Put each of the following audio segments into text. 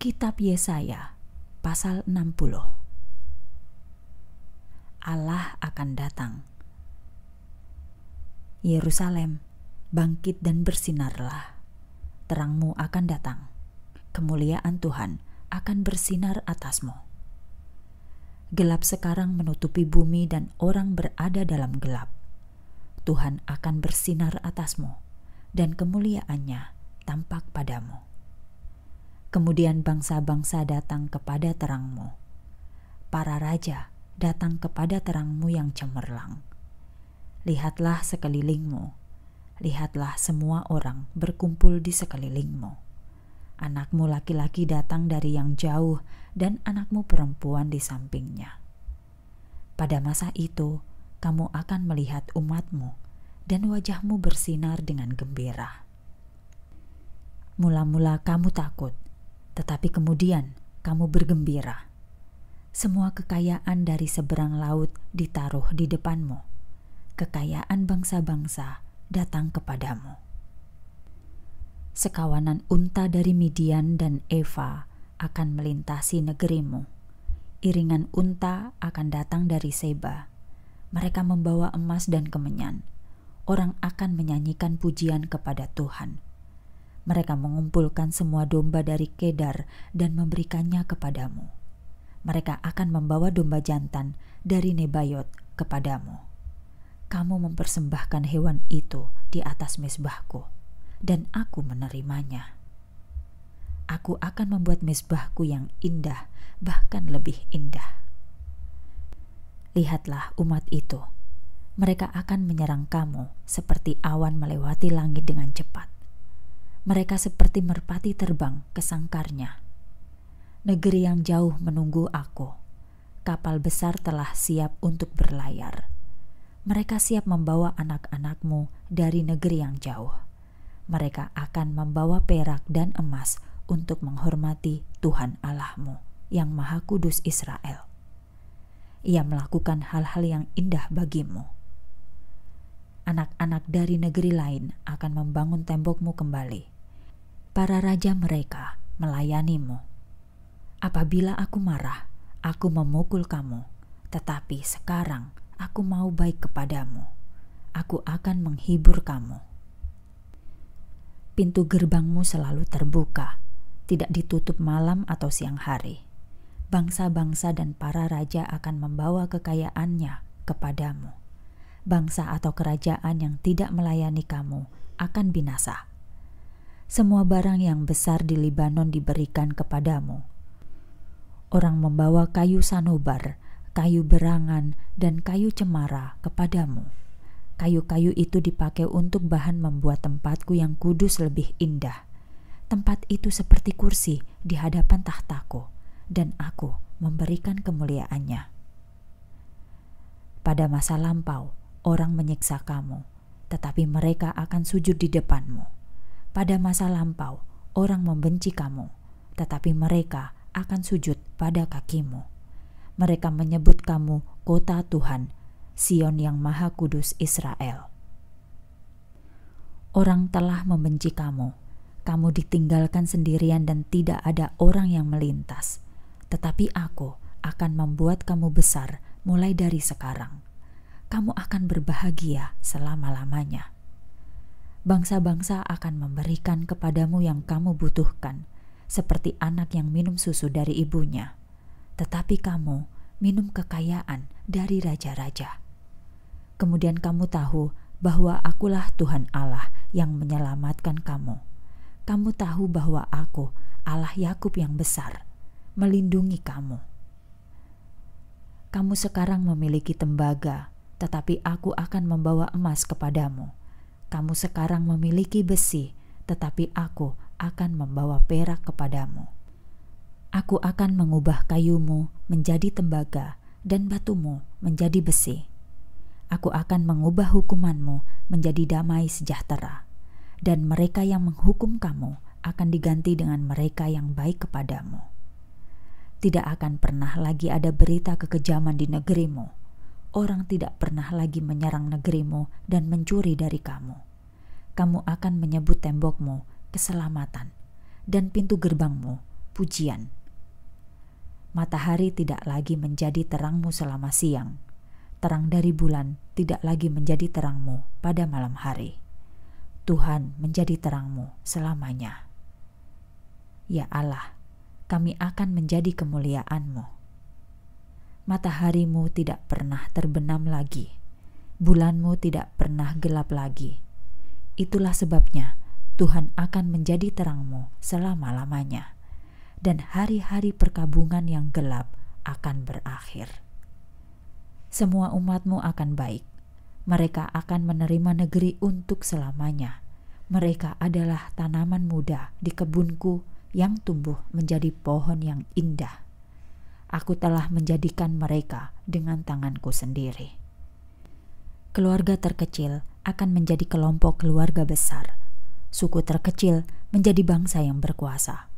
Kitab Yesaya pasal 60 Allah akan datang. Yerusalem, bangkit dan bersinarlah. Terangmu akan datang. Kemuliaan Tuhan akan bersinar atasmu. Gelap sekarang menutupi bumi dan orang berada dalam gelap. Tuhan akan bersinar atasmu dan kemuliaannya tampak padamu. Kemudian bangsa-bangsa datang kepada terangmu. Para raja datang kepada terangmu yang cemerlang. Lihatlah sekelilingmu. Lihatlah semua orang berkumpul di sekelilingmu. Anakmu laki-laki datang dari yang jauh dan anakmu perempuan di sampingnya. Pada masa itu, kamu akan melihat umatmu dan wajahmu bersinar dengan gembira. Mula-mula kamu takut, tetapi kemudian kamu bergembira. Semua kekayaan dari seberang laut ditaruh di depanmu. Kekayaan bangsa-bangsa datang kepadamu. Sekawanan unta dari Midian dan Eva akan melintasi negerimu. Iringan unta akan datang dari Seba. Mereka membawa emas dan kemenyan. Orang akan menyanyikan pujian kepada Tuhan mereka mengumpulkan semua domba dari Kedar dan memberikannya kepadamu. Mereka akan membawa domba jantan dari Nebayot kepadamu. Kamu mempersembahkan hewan itu di atas mesbahku, dan aku menerimanya. Aku akan membuat mesbahku yang indah, bahkan lebih indah. Lihatlah umat itu, mereka akan menyerang kamu seperti awan melewati langit dengan cepat mereka seperti merpati terbang ke sangkarnya. Negeri yang jauh menunggu aku. Kapal besar telah siap untuk berlayar. Mereka siap membawa anak-anakmu dari negeri yang jauh. Mereka akan membawa perak dan emas untuk menghormati Tuhan Allahmu yang Maha Kudus Israel. Ia melakukan hal-hal yang indah bagimu anak-anak dari negeri lain akan membangun tembokmu kembali. Para raja mereka melayanimu. Apabila aku marah, aku memukul kamu, tetapi sekarang aku mau baik kepadamu. Aku akan menghibur kamu. Pintu gerbangmu selalu terbuka, tidak ditutup malam atau siang hari. Bangsa-bangsa dan para raja akan membawa kekayaannya kepadamu bangsa atau kerajaan yang tidak melayani kamu akan binasa. Semua barang yang besar di Libanon diberikan kepadamu. Orang membawa kayu sanobar, kayu berangan, dan kayu cemara kepadamu. Kayu-kayu itu dipakai untuk bahan membuat tempatku yang kudus lebih indah. Tempat itu seperti kursi di hadapan tahtaku, dan aku memberikan kemuliaannya. Pada masa lampau, orang menyiksa kamu, tetapi mereka akan sujud di depanmu. Pada masa lampau, orang membenci kamu, tetapi mereka akan sujud pada kakimu. Mereka menyebut kamu kota Tuhan, Sion yang Maha Kudus Israel. Orang telah membenci kamu. Kamu ditinggalkan sendirian dan tidak ada orang yang melintas. Tetapi aku akan membuat kamu besar mulai dari sekarang kamu akan berbahagia selama-lamanya. Bangsa-bangsa akan memberikan kepadamu yang kamu butuhkan, seperti anak yang minum susu dari ibunya, tetapi kamu minum kekayaan dari raja-raja. Kemudian kamu tahu bahwa Akulah Tuhan Allah yang menyelamatkan kamu. Kamu tahu bahwa Aku, Allah Yakub yang besar, melindungi kamu. Kamu sekarang memiliki tembaga tetapi aku akan membawa emas kepadamu. Kamu sekarang memiliki besi, tetapi aku akan membawa perak kepadamu. Aku akan mengubah kayumu menjadi tembaga dan batumu menjadi besi. Aku akan mengubah hukumanmu menjadi damai sejahtera, dan mereka yang menghukum kamu akan diganti dengan mereka yang baik kepadamu. Tidak akan pernah lagi ada berita kekejaman di negerimu orang tidak pernah lagi menyerang negerimu dan mencuri dari kamu. Kamu akan menyebut tembokmu keselamatan dan pintu gerbangmu pujian. Matahari tidak lagi menjadi terangmu selama siang. Terang dari bulan tidak lagi menjadi terangmu pada malam hari. Tuhan menjadi terangmu selamanya. Ya Allah, kami akan menjadi kemuliaanmu. mu mataharimu tidak pernah terbenam lagi, bulanmu tidak pernah gelap lagi. Itulah sebabnya Tuhan akan menjadi terangmu selama-lamanya, dan hari-hari perkabungan yang gelap akan berakhir. Semua umatmu akan baik, mereka akan menerima negeri untuk selamanya. Mereka adalah tanaman muda di kebunku yang tumbuh menjadi pohon yang indah aku telah menjadikan mereka dengan tanganku sendiri. Keluarga terkecil akan menjadi kelompok keluarga besar. Suku terkecil menjadi bangsa yang berkuasa.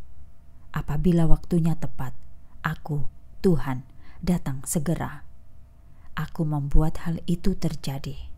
Apabila waktunya tepat, aku, Tuhan, datang segera. Aku membuat hal itu terjadi.